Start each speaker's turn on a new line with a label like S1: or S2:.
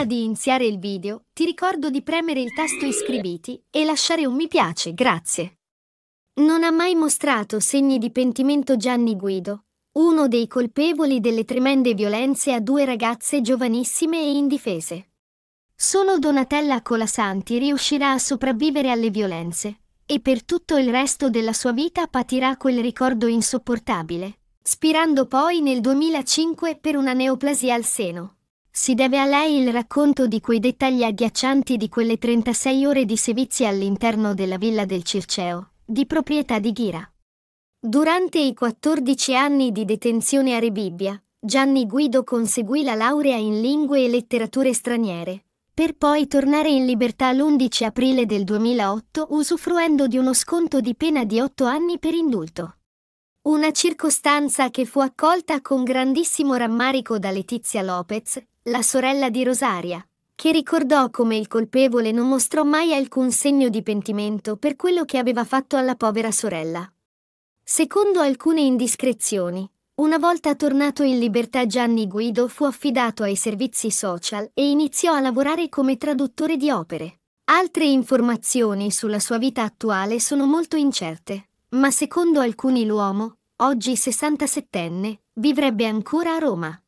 S1: Prima di iniziare il video, ti ricordo di premere il tasto iscriviti e lasciare un mi piace, grazie. Non ha mai mostrato segni di pentimento Gianni Guido, uno dei colpevoli delle tremende violenze a due ragazze giovanissime e indifese. Solo Donatella Colasanti riuscirà a sopravvivere alle violenze e per tutto il resto della sua vita patirà quel ricordo insopportabile, spirando poi nel 2005 per una neoplasia al seno. Si deve a lei il racconto di quei dettagli agghiaccianti di quelle 36 ore di sevizie all'interno della villa del Circeo, di proprietà di Ghira. Durante i 14 anni di detenzione a Rebibbia, Gianni Guido conseguì la laurea in lingue e letterature straniere, per poi tornare in libertà l'11 aprile del 2008 usufruendo di uno sconto di pena di 8 anni per indulto. Una circostanza che fu accolta con grandissimo rammarico da Letizia Lopez, la sorella di Rosaria, che ricordò come il colpevole non mostrò mai alcun segno di pentimento per quello che aveva fatto alla povera sorella. Secondo alcune indiscrezioni, una volta tornato in libertà Gianni Guido fu affidato ai servizi social e iniziò a lavorare come traduttore di opere. Altre informazioni sulla sua vita attuale sono molto incerte, ma secondo alcuni l'uomo, oggi 67enne, vivrebbe ancora a Roma.